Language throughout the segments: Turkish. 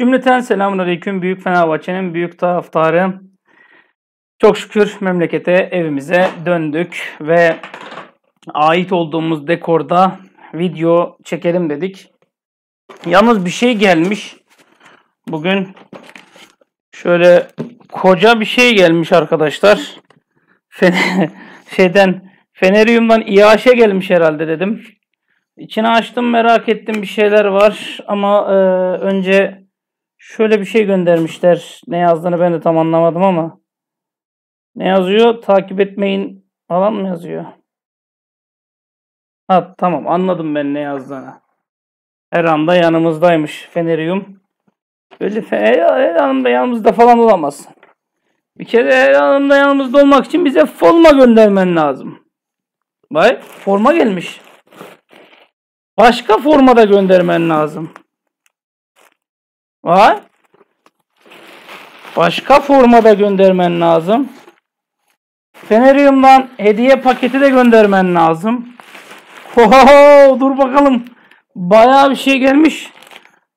Cümleten selamun aleyküm. Büyük Fenerbahçe'nin büyük taraftarı. Çok şükür memlekete, evimize döndük ve ait olduğumuz dekorda video çekelim dedik. Yalnız bir şey gelmiş. Bugün şöyle koca bir şey gelmiş arkadaşlar. Fener, şeyden Fenerium'dan İAŞ'e gelmiş herhalde dedim. İçini açtım merak ettim bir şeyler var ama e, önce Şöyle bir şey göndermişler. Ne yazdığını ben de tam anlamadım ama. Ne yazıyor? Takip etmeyin falan mı yazıyor? Ha tamam anladım ben ne yazdığını. Her anda yanımızdaymış feneryum. Böyle her, her anda yanımızda falan olamaz. Bir kere her anda yanımızda olmak için bize forma göndermen lazım. Bay forma gelmiş. Başka formada göndermen lazım. Var. Başka formada göndermen lazım. Fenerium'dan hediye paketi de göndermen lazım. Oho, dur bakalım. Bayağı bir şey gelmiş.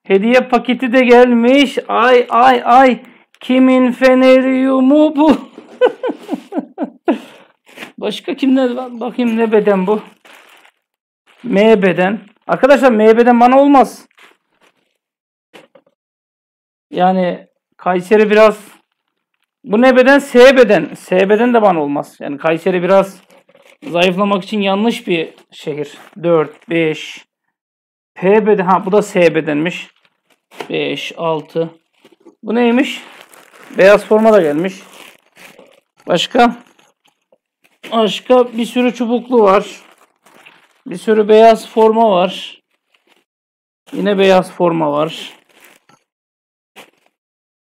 Hediye paketi de gelmiş. Ay ay ay. Kimin feneriumu bu? Başka kimler var? Bakayım ne beden bu? M beden. Arkadaşlar M beden bana olmaz. Yani Kayseri biraz bu ne beden? S beden. S beden de bana olmaz. Yani Kayseri biraz zayıflamak için yanlış bir şehir. 4, 5, P beden. Ha bu da S bedenmiş. 5, 6. Bu neymiş? Beyaz forma da gelmiş. Başka? Başka bir sürü çubuklu var. Bir sürü beyaz forma var. Yine beyaz forma var.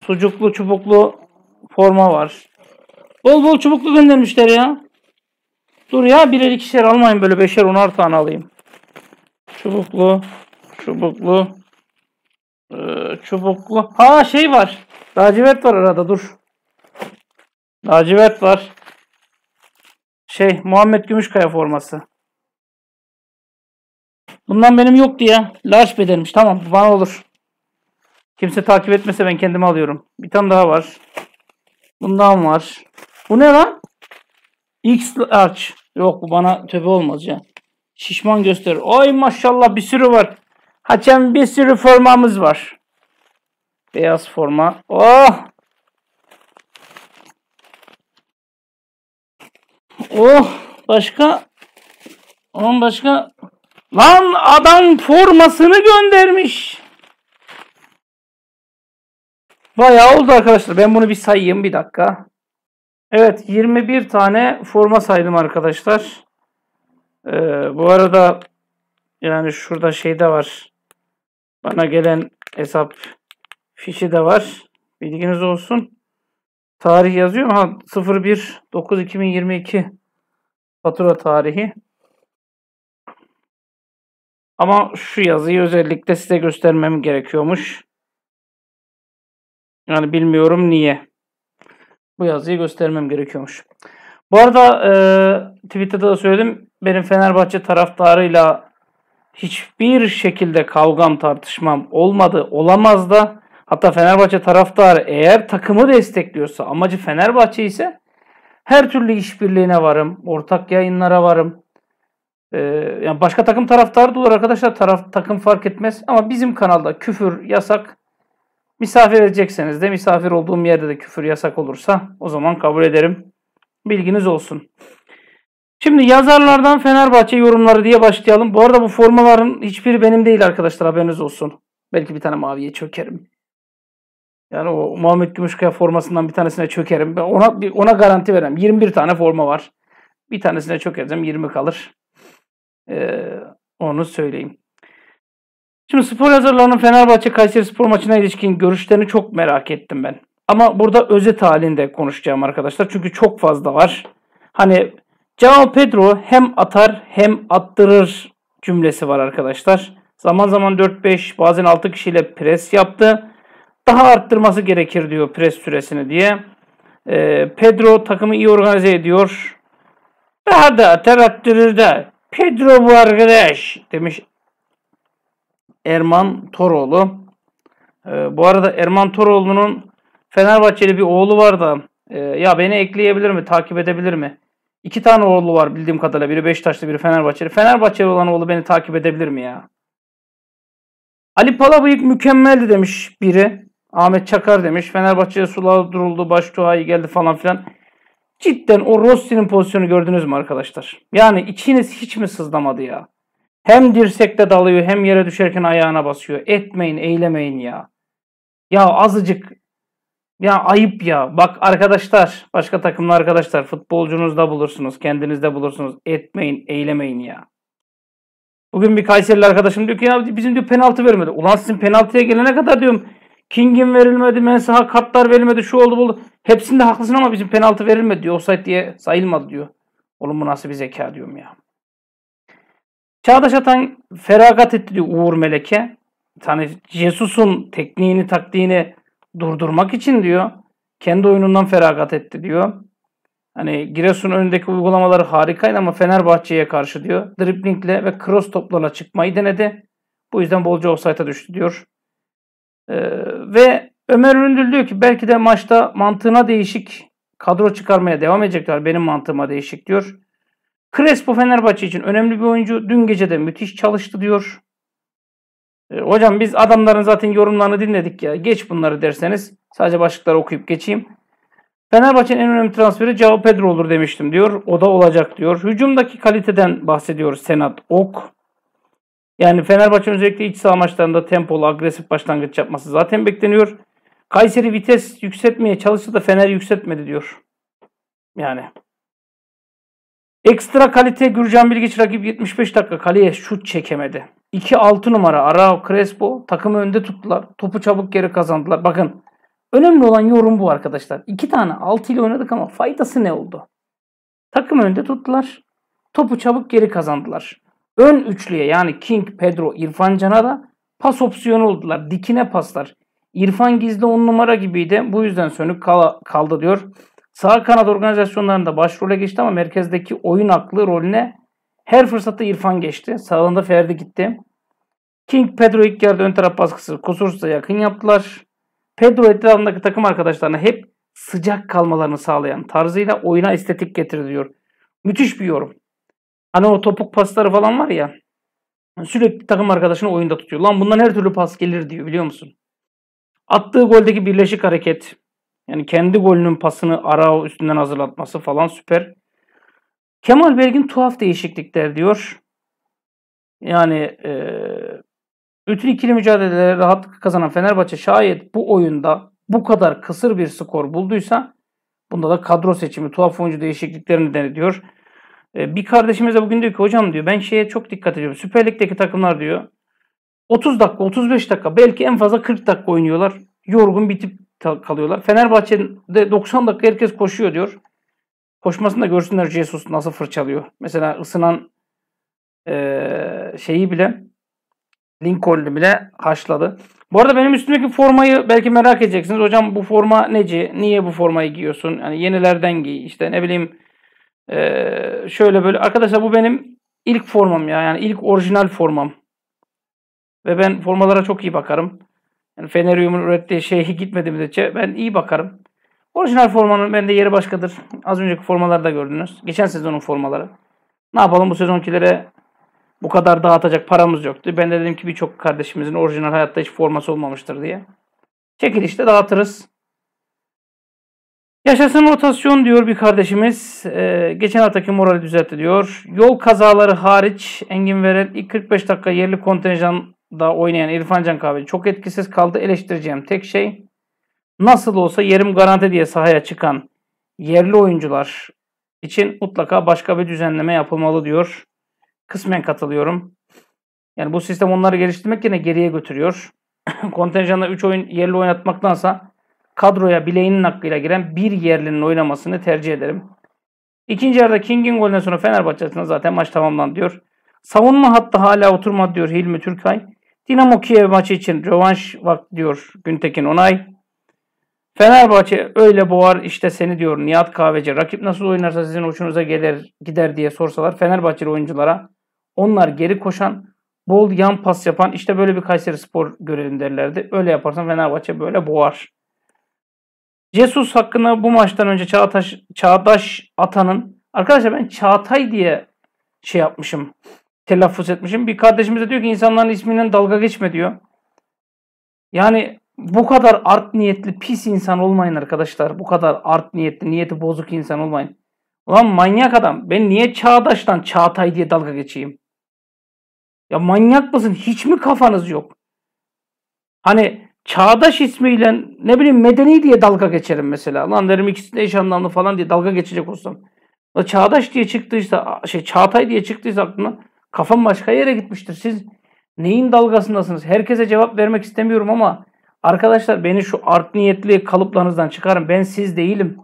Sucuklu çubuklu forma var. Bol bol çubuklu göndermişler ya. Dur ya birer ikişer almayın böyle beşer onar tane alayım. Çubuklu, çubuklu, e, çubuklu. Ha şey var. Lacivert var arada dur. Lacivert var. Şey Muhammed Gümüşkaya forması. Bundan benim yok diye Large bedelmiş. Tamam bana olur. Kimse takip etmese ben kendimi alıyorum. Bir tane daha var. Bundan var. Bu ne lan? X arch. Yok bu bana töbe olmaz ya. Şişman gösterir. Ay maşallah bir sürü var. Hacem bir sürü formamız var. Beyaz forma. Oh! Oh! Başka? On başka? Lan adam formasını göndermiş. Bayağı oldu arkadaşlar. Ben bunu bir sayayım bir dakika. Evet 21 tane forma saydım arkadaşlar. Ee, bu arada yani şurada şey de var. Bana gelen hesap fişi de var. Bilginiz olsun. Tarih yazıyor mu? Ha 01 fatura tarihi. Ama şu yazıyı özellikle size göstermem gerekiyormuş. Yani bilmiyorum niye. Bu yazıyı göstermem gerekiyormuş. Bu arada e, Twitter'da da söyledim. Benim Fenerbahçe taraftarıyla hiçbir şekilde kavgam tartışmam olmadı. Olamaz da. Hatta Fenerbahçe taraftarı eğer takımı destekliyorsa, amacı Fenerbahçe ise her türlü işbirliğine varım. Ortak yayınlara varım. Ee, yani başka takım taraftarı da olur arkadaşlar. Taraf, takım fark etmez. Ama bizim kanalda küfür yasak. Misafir edecekseniz de misafir olduğum yerde de küfür yasak olursa o zaman kabul ederim. Bilginiz olsun. Şimdi yazarlardan Fenerbahçe yorumları diye başlayalım. Bu arada bu formaların hiçbiri benim değil arkadaşlar haberiniz olsun. Belki bir tane maviye çökerim. Yani o Muhammed Gümüşkaya formasından bir tanesine çökerim. Ona, ona garanti verem. 21 tane forma var. Bir tanesine çökersem 20 kalır. Ee, onu söyleyeyim. Şimdi spor yazarlarının Fenerbahçe Kayseri spor maçına ilişkin görüşlerini çok merak ettim ben. Ama burada özet halinde konuşacağım arkadaşlar. Çünkü çok fazla var. Hani Cao Pedro hem atar hem attırır cümlesi var arkadaşlar. Zaman zaman 4-5 bazen 6 kişiyle pres yaptı. Daha arttırması gerekir diyor pres süresini diye. E, Pedro takımı iyi organize ediyor. Daha da atar attırır da Pedro bu arkadaş demiş Erman Toroğlu. E, bu arada Erman Toroğlu'nun Fenerbahçeli bir oğlu var da e, ya beni ekleyebilir mi, takip edebilir mi? İki tane oğlu var bildiğim kadarıyla. Biri Beşiktaşlı, biri Fenerbahçeli. Fenerbahçeli olan oğlu beni takip edebilir mi ya? Ali Palabıyık mükemmeldi demiş biri. Ahmet Çakar demiş. Fenerbahçe'ye sular duruldu, Baştuğay geldi falan filan. Cidden o Rossi'nin pozisyonu gördünüz mü arkadaşlar? Yani içiniz hiç mi sızlamadı ya? Hem dirsekte dalıyor hem yere düşerken ayağına basıyor. Etmeyin, eylemeyin ya. Ya azıcık ya ayıp ya. Bak arkadaşlar, başka takımlı arkadaşlar futbolcunuzda bulursunuz, kendinizde bulursunuz. Etmeyin, eylemeyin ya. Bugün bir Kayserili arkadaşım diyor ki ya bizim diyor penaltı vermedi. Ulan sizin penaltıya gelene kadar diyorum King'in verilmedi, mesela katlar verilmedi, şu oldu buldu. Hepsinde haklısın ama bizim penaltı verilmedi diyor. Offside diye sayılmadı diyor. Oğlum bu nasıl bir zeka diyorum ya. Çağdaş Atan feragat etti diyor Uğur Melek'e. Yani Jesus'un tekniğini taktiğini durdurmak için diyor. Kendi oyunundan feragat etti diyor. Hani Giresun önündeki uygulamaları harikaydı ama Fenerbahçe'ye karşı diyor. Driplingle ve cross toplarla çıkmayı denedi. Bu yüzden bolca offside'a düştü diyor. Ee, ve Ömer Üründül diyor ki belki de maçta mantığına değişik kadro çıkarmaya devam edecekler. Benim mantığıma değişik diyor. Crespo Fenerbahçe için önemli bir oyuncu. Dün gece de müthiş çalıştı diyor. E, hocam biz adamların zaten yorumlarını dinledik ya. Geç bunları derseniz sadece başlıkları okuyup geçeyim. Fenerbahçe'nin en önemli transferi Cao Pedro olur demiştim diyor. O da olacak diyor. Hücumdaki kaliteden bahsediyor Senat Ok. Yani Fenerbahçe özellikle iç saha maçlarında tempolu, agresif başlangıç yapması zaten bekleniyor. Kayseri vites yükseltmeye çalıştı da Fener yükseltmedi diyor. Yani Ekstra kalite Gürcan Bilgiç rakip 75 dakika kaleye şut çekemedi. 2-6 numara Arao Crespo takımı önde tuttular. Topu çabuk geri kazandılar. Bakın önemli olan yorum bu arkadaşlar. 2 tane 6 ile oynadık ama faydası ne oldu? Takımı önde tuttular. Topu çabuk geri kazandılar. Ön üçlüye yani King, Pedro, İrfan Can'a da pas opsiyonu oldular. Dikine paslar. İrfan Gizli 10 numara gibiydi. Bu yüzden sönük kal kaldı diyor. Sağ kanat organizasyonlarında başrole geçti ama merkezdeki oyun aklı rolüne her fırsatta İrfan geçti. Sağında Ferdi gitti. King Pedro ilk geldi ön taraf baskısı kusursuza yakın yaptılar. Pedro etrafındaki takım arkadaşlarına hep sıcak kalmalarını sağlayan tarzıyla oyuna estetik getirdi diyor. Müthiş bir yorum. Hani o topuk pasları falan var ya. Sürekli takım arkadaşını oyunda tutuyor. Lan bundan her türlü pas gelir diyor biliyor musun? Attığı goldeki birleşik hareket, yani kendi golünün pasını Arao üstünden hazırlatması falan süper. Kemal Bergin tuhaf değişiklikler diyor. Yani e, bütün ikili mücadelelere rahatlıkla kazanan Fenerbahçe şayet bu oyunda bu kadar kısır bir skor bulduysa bunda da kadro seçimi, tuhaf oyuncu değişikliklerini denediyor. E, bir kardeşimiz de bugün diyor ki hocam diyor ben şeye çok dikkat ediyorum. Süper Lig'deki takımlar diyor 30 dakika, 35 dakika belki en fazla 40 dakika oynuyorlar. Yorgun bitip kalıyorlar. Fenerbahçe'de 90 dakika herkes koşuyor diyor. Koşmasını da görsünler Jesus nasıl fırçalıyor. Mesela ısınan e, şeyi bile Lincoln'u bile haşladı. Bu arada benim üstümdeki formayı belki merak edeceksiniz. Hocam bu forma neci? Niye bu formayı giyiyorsun? Yani yenilerden giy. işte ne bileyim e, şöyle böyle. Arkadaşlar bu benim ilk formam ya. Yani ilk orijinal formam. Ve ben formalara çok iyi bakarım. Yani Fenerium'un ürettiği şeye gitmedi müddetçe ben iyi bakarım. Orijinal formanın bende yeri başkadır. Az önceki formalarda gördünüz. Geçen sezonun formaları. Ne yapalım bu sezonkilere bu kadar dağıtacak paramız yoktu. Ben de dedim ki birçok kardeşimizin orijinal hayatta hiç forması olmamıştır diye. Çekilişte dağıtırız. Yaşasın rotasyon diyor bir kardeşimiz. Ee, geçen haftaki morali düzeltti diyor. Yol kazaları hariç Engin Veren ilk 45 dakika yerli kontenjan da oynayan İrfan Can Kahveci çok etkisiz kaldı. Eleştireceğim tek şey nasıl olsa yerim garanti diye sahaya çıkan yerli oyuncular için mutlaka başka bir düzenleme yapılmalı diyor. Kısmen katılıyorum. Yani bu sistem onları geliştirmek yine geriye götürüyor. Kontenjanda 3 oyun yerli oynatmaktansa kadroya bileğinin hakkıyla giren bir yerlinin oynamasını tercih ederim. İkinci yarıda King'in golünden sonra Fenerbahçe'sine zaten maç tamamlandı diyor. Savunma hattı hala oturmadı diyor Hilmi Türkay. Dinamo Kiev maçı için rövanş var diyor Güntekin Onay. Fenerbahçe öyle boğar işte seni diyor Nihat Kahveci. Rakip nasıl oynarsa sizin hoşunuza gelir, gider diye sorsalar Fenerbahçeli oyunculara onlar geri koşan, bol yan pas yapan işte böyle bir Kayseri Spor görelim derlerdi. Öyle yaparsan Fenerbahçe böyle boğar. Jesus hakkında bu maçtan önce Çağataş, Çağdaş Atan'ın arkadaşlar ben Çağatay diye şey yapmışım telaffuz etmişim. Bir kardeşimiz de diyor ki insanların isminden dalga geçme diyor. Yani bu kadar art niyetli pis insan olmayın arkadaşlar. Bu kadar art niyetli, niyeti bozuk insan olmayın. Ulan manyak adam. Ben niye Çağdaş'tan Çağatay diye dalga geçeyim? Ya manyak mısın? Hiç mi kafanız yok? Hani Çağdaş ismiyle ne bileyim medeni diye dalga geçerim mesela. Lan derim ikisi de eş anlamlı falan diye dalga geçecek olsam. Ya Çağdaş diye çıktıysa, şey Çağatay diye çıktıysa aklına Kafam başka yere gitmiştir. Siz neyin dalgasındasınız? Herkese cevap vermek istemiyorum ama arkadaşlar beni şu art niyetli kalıplarınızdan çıkarın. Ben siz değilim.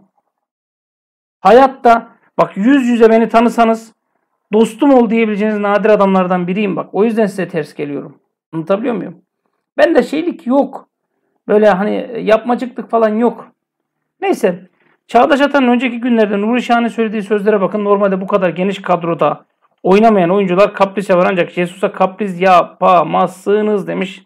Hayatta bak yüz yüze beni tanısanız dostum ol diyebileceğiniz nadir adamlardan biriyim bak. O yüzden size ters geliyorum. Anlatabiliyor muyum? Ben de şeylik yok. Böyle hani yapmacıklık falan yok. Neyse. Çağdaş Atan'ın önceki günlerde Nuri Şahin'in söylediği sözlere bakın. Normalde bu kadar geniş kadroda Oynamayan oyuncular kaprise var ancak Jesus'a kapriz yapamazsınız demiş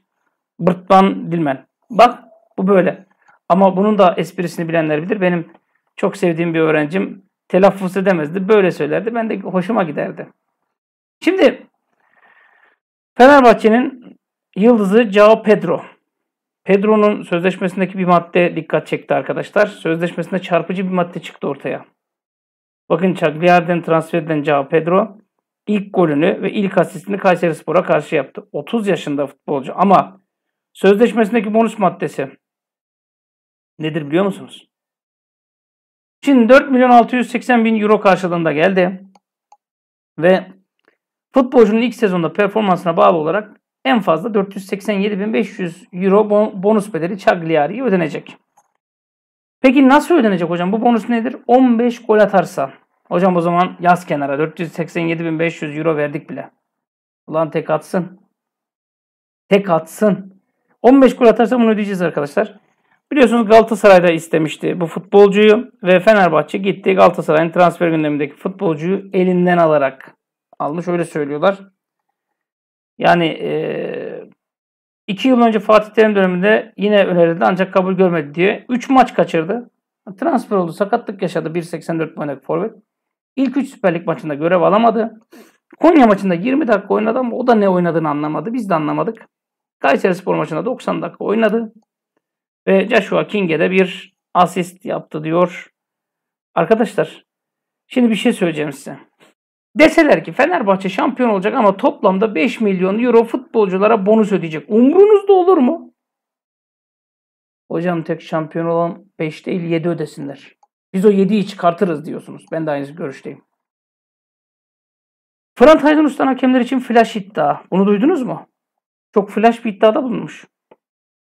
Bırtman Dilmen. Bak bu böyle. Ama bunun da esprisini bilenler bilir. Benim çok sevdiğim bir öğrencim telaffuz edemezdi. Böyle söylerdi. Ben de hoşuma giderdi. Şimdi Fenerbahçe'nin yıldızı Cao Pedro. Pedro'nun sözleşmesindeki bir madde dikkat çekti arkadaşlar. Sözleşmesinde çarpıcı bir madde çıktı ortaya. Bakın Cagliari'den transfer edilen Cao Pedro ilk golünü ve ilk asistini Kayseri Spor'a karşı yaptı. 30 yaşında futbolcu ama sözleşmesindeki bonus maddesi nedir biliyor musunuz? Şimdi 4 milyon 680 bin euro karşılığında geldi ve futbolcunun ilk sezonda performansına bağlı olarak en fazla 487.500 euro bonus bedeli Cagliari'ye ödenecek. Peki nasıl ödenecek hocam? Bu bonus nedir? 15 gol atarsa. Hocam o zaman yaz kenara. 487.500 euro verdik bile. Ulan tek atsın. Tek atsın. 15 gol atarsam bunu ödeyeceğiz arkadaşlar. Biliyorsunuz Galatasaray'da istemişti bu futbolcuyu ve Fenerbahçe gitti Galatasaray'ın transfer gündemindeki futbolcuyu elinden alarak almış öyle söylüyorlar. Yani e, iki yıl önce Fatih Terim döneminde yine önerildi ancak kabul görmedi diye. Üç maç kaçırdı. Transfer oldu sakatlık yaşadı 1.84 boyundaki forvet. İlk 3 Süper Lig maçında görev alamadı. Konya maçında 20 dakika oynadı ama o da ne oynadığını anlamadı. Biz de anlamadık. Kayseri Spor maçında 90 dakika oynadı. Ve Joshua King'e de bir asist yaptı diyor. Arkadaşlar şimdi bir şey söyleyeceğim size. Deseler ki Fenerbahçe şampiyon olacak ama toplamda 5 milyon euro futbolculara bonus ödeyecek. Umrunuzda olur mu? Hocam tek şampiyon olan 5 değil 7 ödesinler. Biz o 7'yi çıkartırız diyorsunuz. Ben de aynı görüşteyim. Fırat Aydın Usta'nın hakemler için flash iddia. Bunu duydunuz mu? Çok flash bir iddiada bulunmuş.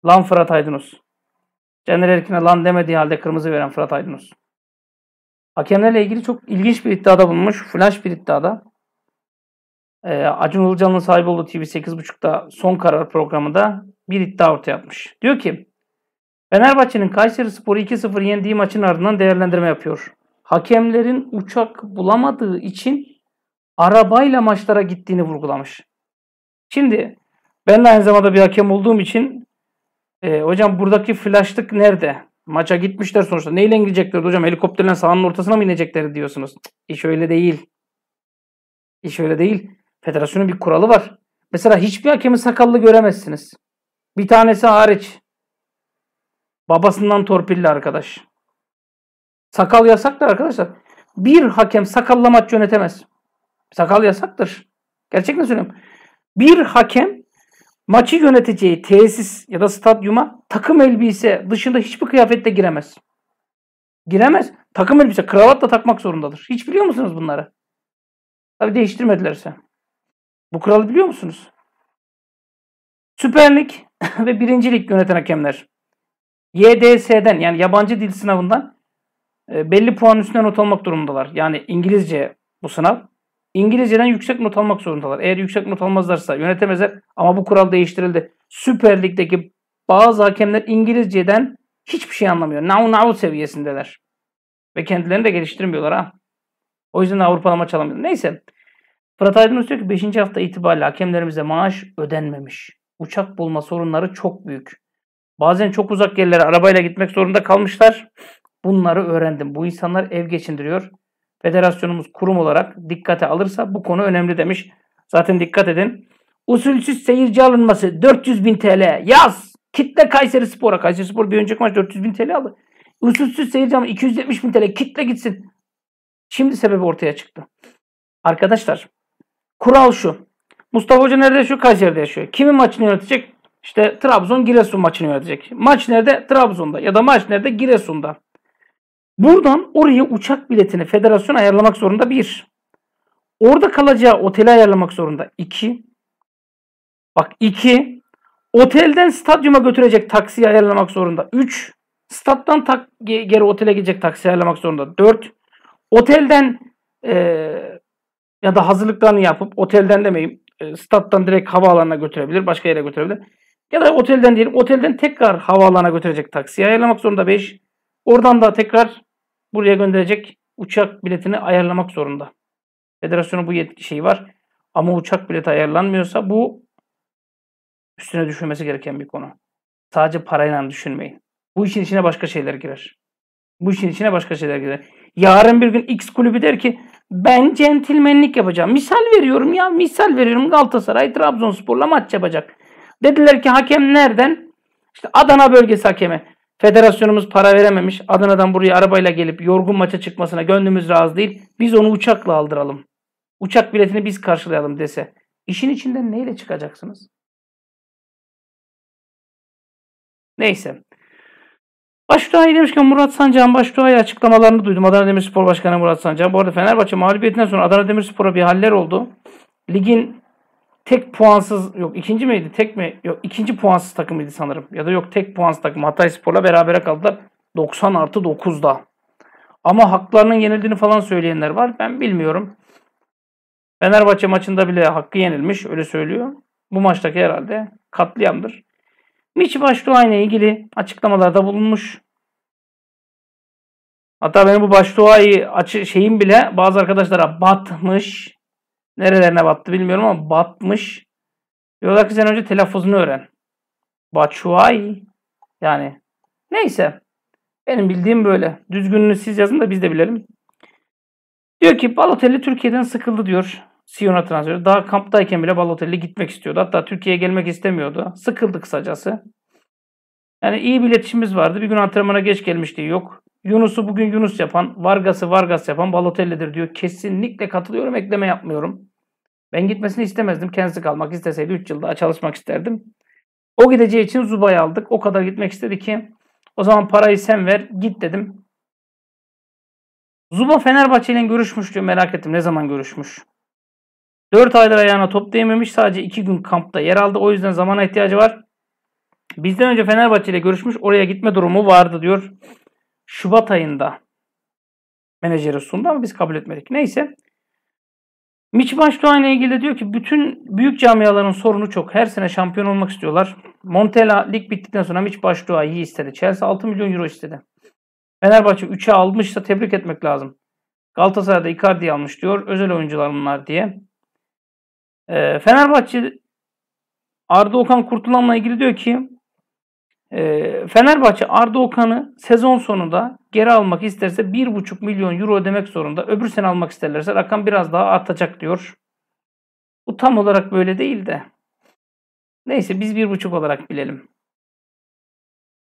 Lan Fırat Aydınus. Caner Erkin'e lan demediği halde kırmızı veren Fırat Aydınus. Hakemlerle ilgili çok ilginç bir iddiada bulunmuş. Flash bir iddiada. Ee, Acun Ilıcalı'nın sahibi olduğu TV 8.30'da son karar programında bir iddia ortaya atmış. Diyor ki Fenerbahçe'nin Kayseri Sporu 2-0 yendiği maçın ardından değerlendirme yapıyor. Hakemlerin uçak bulamadığı için arabayla maçlara gittiğini vurgulamış. Şimdi ben de aynı zamanda bir hakem olduğum için e, hocam buradaki flaşlık nerede? Maça gitmişler sonuçta. Neyle gideceklerdi hocam? Helikopterle sahanın ortasına mı inecekler diyorsunuz. İş öyle değil. İş öyle değil. Federasyonun bir kuralı var. Mesela hiçbir hakemi sakallı göremezsiniz. Bir tanesi hariç. Babasından torpilli arkadaş. Sakal yasaktır arkadaşlar. Bir hakem sakalla maç yönetemez. Sakal yasaktır. Gerçekten söylüyorum. Bir hakem maçı yöneteceği tesis ya da stadyuma takım elbise dışında hiçbir kıyafetle giremez. Giremez. Takım elbise kravat da takmak zorundadır. Hiç biliyor musunuz bunları? Tabi değiştirmedilerse. Bu kuralı biliyor musunuz? Süperlik ve birincilik yöneten hakemler. YDS'den yani yabancı dil sınavından e, belli puan üstüne not almak durumundalar. Yani İngilizce bu sınav. İngilizceden yüksek not almak zorundalar. Eğer yüksek not almazlarsa yönetemezler ama bu kural değiştirildi. Süper Lig'deki bazı hakemler İngilizceden hiçbir şey anlamıyor. Now now seviyesindeler. Ve kendilerini de geliştirmiyorlar ha. O yüzden Avrupa'da maç alamıyor. Neyse. Fırat Aydın diyor ki 5. hafta itibariyle hakemlerimize maaş ödenmemiş. Uçak bulma sorunları çok büyük. Bazen çok uzak yerlere arabayla gitmek zorunda kalmışlar. Bunları öğrendim. Bu insanlar ev geçindiriyor. Federasyonumuz kurum olarak dikkate alırsa bu konu önemli demiş. Zaten dikkat edin. Usulsüz seyirci alınması 400 bin TL. Yaz. Kitle Kayseri Spor'a. Kayseri Spor bir önceki maç 400 bin TL aldı. Usulsüz seyirci alınması 270 bin TL. Kitle gitsin. Şimdi sebebi ortaya çıktı. Arkadaşlar kural şu. Mustafa Hoca nerede yaşıyor? Kayseri'de yaşıyor. Kimin maçını yönetecek? İşte Trabzon Giresun maçını yönetecek. Maç nerede? Trabzon'da ya da maç nerede? Giresun'da. Buradan oraya uçak biletini federasyon ayarlamak zorunda bir. Orada kalacağı oteli ayarlamak zorunda iki. Bak iki. Otelden stadyuma götürecek taksiyi ayarlamak zorunda üç. Stat'tan tak geri otele gidecek taksiyi ayarlamak zorunda dört. Otelden e, ya da hazırlıklarını yapıp otelden demeyeyim e, stat'tan direkt havaalanına götürebilir, başka yere götürebilir. Ya da otelden diyelim otelden tekrar havaalanına götürecek taksiye ayarlamak zorunda 5. Oradan da tekrar buraya gönderecek uçak biletini ayarlamak zorunda. Federasyonun bu yetki şeyi var. Ama uçak bileti ayarlanmıyorsa bu üstüne düşünmesi gereken bir konu. Sadece parayla düşünmeyin. Bu işin içine başka şeyler girer. Bu işin içine başka şeyler girer. Yarın bir gün X kulübü der ki ben centilmenlik yapacağım. Misal veriyorum ya misal veriyorum Galatasaray Trabzonspor'la maç yapacak. Dediler ki hakem nereden? İşte Adana bölgesi hakemi. Federasyonumuz para verememiş. Adana'dan buraya arabayla gelip yorgun maça çıkmasına gönlümüz razı değil. Biz onu uçakla aldıralım. Uçak biletini biz karşılayalım dese. İşin içinden neyle çıkacaksınız? Neyse. Başduayı demiş ki Murat Sancak'ın Başduayı açıklamalarını duydum. Adana Demirspor Başkanı Murat Sancak. Bu arada Fenerbahçe mağlubiyetinden sonra Adana Demirspor'a bir haller oldu. Ligin tek puansız yok ikinci miydi tek mi yok ikinci puansız takımıydı sanırım ya da yok tek puansız takım Hatay Spor'la berabere kaldılar 90 artı 9'da ama haklarının yenildiğini falan söyleyenler var ben bilmiyorum Fenerbahçe maçında bile hakkı yenilmiş öyle söylüyor bu maçtaki herhalde katliamdır Miçi Başdoğan ile ilgili açıklamalarda bulunmuş Hatta benim bu Başdoğa'yı açı şeyim bile bazı arkadaşlara batmış Nerelerine battı bilmiyorum ama batmış. Diyorlar ki sen önce telaffuzunu öğren. Batshuayi. Yani neyse. Benim bildiğim böyle. Düzgününü siz yazın da biz de bilelim. Diyor ki Balotelli Türkiye'den sıkıldı diyor. Siyon'a transferi. Daha kamptayken bile Balotelli gitmek istiyordu. Hatta Türkiye'ye gelmek istemiyordu. Sıkıldı kısacası. Yani iyi bir iletişimimiz vardı. Bir gün antrenmana geç gelmişti. Yok. Yunus'u bugün Yunus yapan, Vargas'ı Vargas yapan Balotelli'dir diyor. Kesinlikle katılıyorum, ekleme yapmıyorum. Ben gitmesini istemezdim. Kendisi kalmak isteseydi 3 yıl daha çalışmak isterdim. O gideceği için Zuba'yı aldık. O kadar gitmek istedi ki o zaman parayı sen ver git dedim. Zuba Fenerbahçe ile görüşmüş diyor merak ettim ne zaman görüşmüş. 4 aydır ayağına top değmemiş sadece 2 gün kampta yer aldı o yüzden zamana ihtiyacı var. Bizden önce Fenerbahçe ile görüşmüş oraya gitme durumu vardı diyor. Şubat ayında menajere sundu ama biz kabul etmedik. Neyse. Mitch Başdoğan ile ilgili diyor ki bütün büyük camiaların sorunu çok. Her sene şampiyon olmak istiyorlar. Montella lig bittikten sonra Mitch Başdoğan iyi istedi. Chelsea 6 milyon euro istedi. Fenerbahçe 3'e almışsa tebrik etmek lazım. Galatasaray'da Icardi almış diyor. Özel oyuncular bunlar diye. E, Fenerbahçe Arda Okan Kurtulan'la ilgili diyor ki ee, Fenerbahçe Arda Okan'ı sezon sonunda geri almak isterse 1,5 milyon euro ödemek zorunda. Öbür sene almak isterlerse rakam biraz daha artacak diyor. Bu tam olarak böyle değil de. Neyse biz 1,5 olarak bilelim.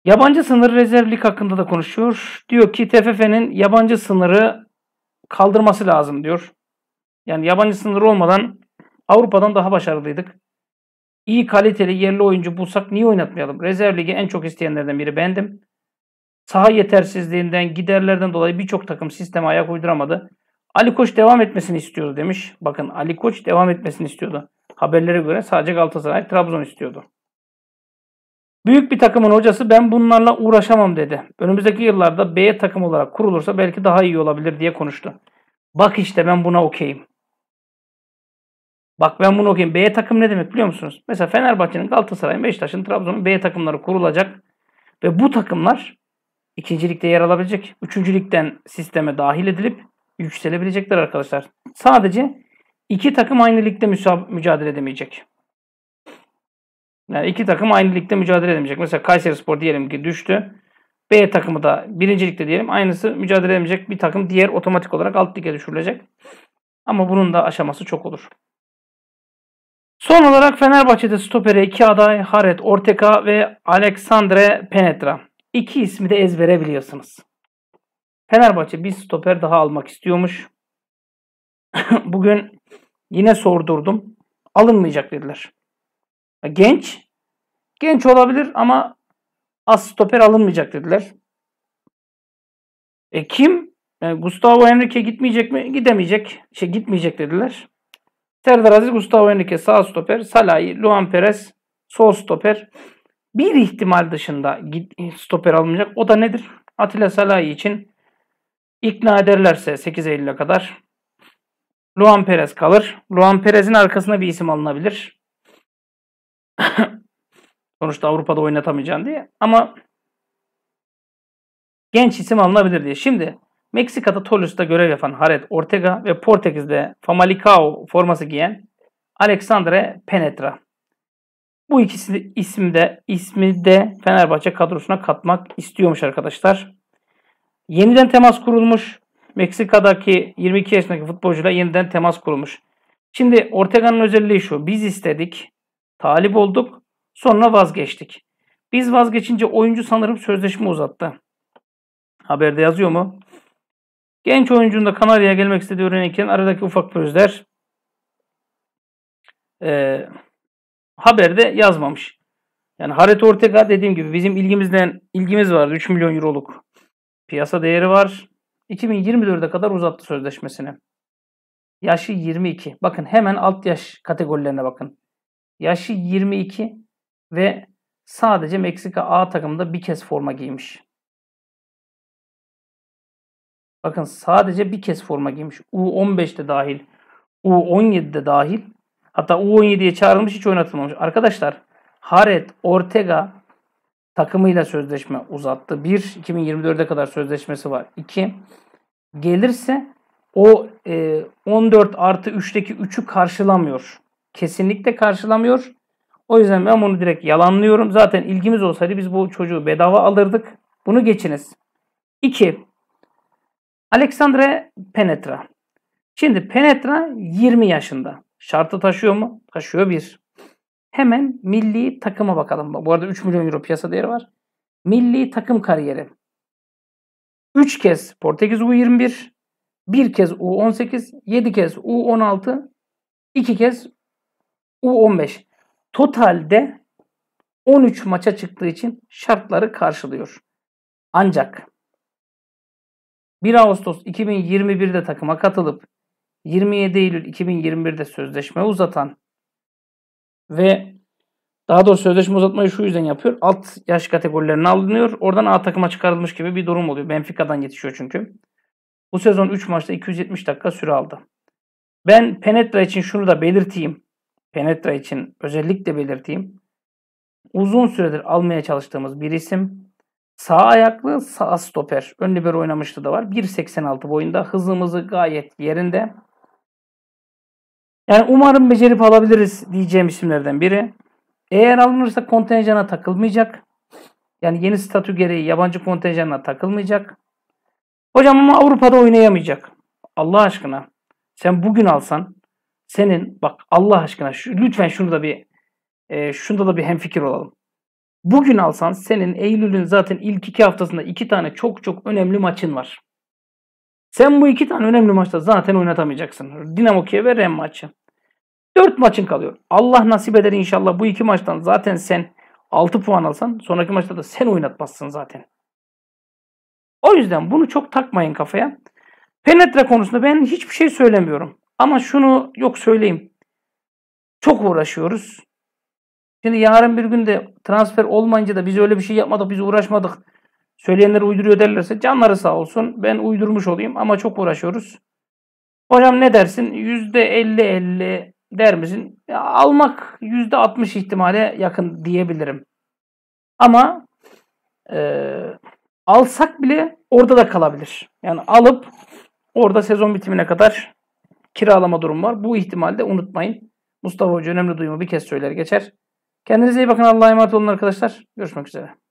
Yabancı sınır rezervlik hakkında da konuşuyor. Diyor ki TFF'nin yabancı sınırı kaldırması lazım diyor. Yani yabancı sınır olmadan Avrupa'dan daha başarılıydık. İyi kaliteli yerli oyuncu bulsak niye oynatmayalım? Rezerv ligi en çok isteyenlerden biri bendim. Saha yetersizliğinden, giderlerden dolayı birçok takım sisteme ayak uyduramadı. Ali Koç devam etmesini istiyordu demiş. Bakın Ali Koç devam etmesini istiyordu. Haberlere göre sadece Galatasaray, Trabzon istiyordu. Büyük bir takımın hocası ben bunlarla uğraşamam dedi. Önümüzdeki yıllarda B takım olarak kurulursa belki daha iyi olabilir diye konuştu. Bak işte ben buna okeyim. Bak ben bunu okuyayım. B takım ne demek biliyor musunuz? Mesela Fenerbahçe'nin, Galatasaray'ın, Beşiktaş'ın, Trabzon'un B takımları kurulacak. Ve bu takımlar ikincilikte yer alabilecek. Üçüncülükten sisteme dahil edilip yükselebilecekler arkadaşlar. Sadece iki takım aynı ligde mücadele edemeyecek. Yani iki takım aynı ligde mücadele edemeyecek. Mesela Kayseri Spor diyelim ki düştü. B takımı da birincilikte diyelim. Aynısı mücadele edemeyecek bir takım diğer otomatik olarak alt lige düşürülecek. Ama bunun da aşaması çok olur. Son olarak Fenerbahçe'de stopere iki aday Haret Ortega ve Alexandre Penetra. İki ismi de ezbere biliyorsunuz. Fenerbahçe bir stoper daha almak istiyormuş. Bugün yine sordurdum. Alınmayacak dediler. Genç. Genç olabilir ama az stoper alınmayacak dediler. E kim? E, Gustavo Henrique gitmeyecek mi? Gidemeyecek. Şey gitmeyecek dediler. Serdar Aziz, Gustavo Henrique sağ stoper, Salah'ı, Luan Perez sol stoper. Bir ihtimal dışında stoper alınacak. O da nedir? Atilla Salah'ı için ikna ederlerse 8 Eylül'e kadar Luan Perez kalır. Luan Perez'in arkasına bir isim alınabilir. Sonuçta Avrupa'da oynatamayacağım diye. Ama genç isim alınabilir diye. Şimdi Meksika'da Toluç'ta görev yapan Jared Ortega ve Portekiz'de Famalicão forması giyen Alexandre Penetra. Bu ikisi ismi de, ismi de Fenerbahçe kadrosuna katmak istiyormuş arkadaşlar. Yeniden temas kurulmuş. Meksika'daki 22 yaşındaki futbolcuyla yeniden temas kurulmuş. Şimdi Ortega'nın özelliği şu. Biz istedik, talip olduk, sonra vazgeçtik. Biz vazgeçince oyuncu sanırım sözleşme uzattı. Haberde yazıyor mu? Genç oyuncunun da Kanarya'ya gelmek istediği öğrenirken aradaki ufak pürüzler e, haberde yazmamış. Yani haret Ortega dediğim gibi bizim ilgimizden ilgimiz vardı. 3 milyon euroluk piyasa değeri var. 2024'e kadar uzattı sözleşmesini. Yaşı 22. Bakın hemen alt yaş kategorilerine bakın. Yaşı 22 ve sadece Meksika A takımında bir kez forma giymiş. Bakın sadece bir kez forma giymiş. U15'te dahil. U17'de dahil. Hatta U17'ye çağrılmış hiç oynatılmamış. Arkadaşlar Haret Ortega takımıyla sözleşme uzattı. 1. 2024'e kadar sözleşmesi var. 2. Gelirse o e, 14 artı 3'teki 3'ü karşılamıyor. Kesinlikle karşılamıyor. O yüzden ben bunu direkt yalanlıyorum. Zaten ilgimiz olsaydı biz bu çocuğu bedava alırdık. Bunu geçiniz. 2. Alexandre Penetra. Şimdi Penetra 20 yaşında. Şartı taşıyor mu? Taşıyor bir. Hemen milli takıma bakalım. Bu arada 3 milyon euro piyasa değeri var. Milli takım kariyeri. 3 kez Portekiz U21, 1 kez U18, 7 kez U16, 2 kez U15. Totalde 13 maça çıktığı için şartları karşılıyor. Ancak 1 Ağustos 2021'de takıma katılıp 27 Eylül 2021'de sözleşme uzatan ve daha doğrusu sözleşme uzatmayı şu yüzden yapıyor. Alt yaş kategorilerine alınıyor. Oradan A takıma çıkarılmış gibi bir durum oluyor. Benfica'dan yetişiyor çünkü. Bu sezon 3 maçta 270 dakika süre aldı. Ben Penetra için şunu da belirteyim. Penetra için özellikle belirteyim. Uzun süredir almaya çalıştığımız bir isim. Sağ ayaklı sağ stoper. Ön libero oynamıştı da var. 1.86 boyunda. Hızımızı gayet yerinde. Yani umarım becerip alabiliriz diyeceğim isimlerden biri. Eğer alınırsa kontenjana takılmayacak. Yani yeni statü gereği yabancı kontenjanına takılmayacak. Hocam ama Avrupa'da oynayamayacak. Allah aşkına. Sen bugün alsan senin bak Allah aşkına şu, lütfen şunu da bir e, şunda da bir hemfikir olalım. Bugün alsan senin Eylül'ün zaten ilk iki haftasında iki tane çok çok önemli maçın var. Sen bu iki tane önemli maçta zaten oynatamayacaksın. Dinamo Kiev ve Ren maçı. Dört maçın kalıyor. Allah nasip eder inşallah bu iki maçtan zaten sen 6 puan alsan sonraki maçta da sen oynatmazsın zaten. O yüzden bunu çok takmayın kafaya. Penetre konusunda ben hiçbir şey söylemiyorum. Ama şunu yok söyleyeyim. Çok uğraşıyoruz. Şimdi yarın bir günde transfer olmayınca da biz öyle bir şey yapmadık, biz uğraşmadık. Söyleyenleri uyduruyor derlerse canları sağ olsun. Ben uydurmuş olayım ama çok uğraşıyoruz. Hocam ne dersin? %50-50 der misin? Ya, almak %60 ihtimale yakın diyebilirim. Ama e, alsak bile orada da kalabilir. Yani alıp orada sezon bitimine kadar kiralama durum var. Bu ihtimalde unutmayın. Mustafa Hoca önemli duyumu bir kez söyler geçer. Kendinize iyi bakın. Allah'a emanet olun arkadaşlar. Görüşmek üzere.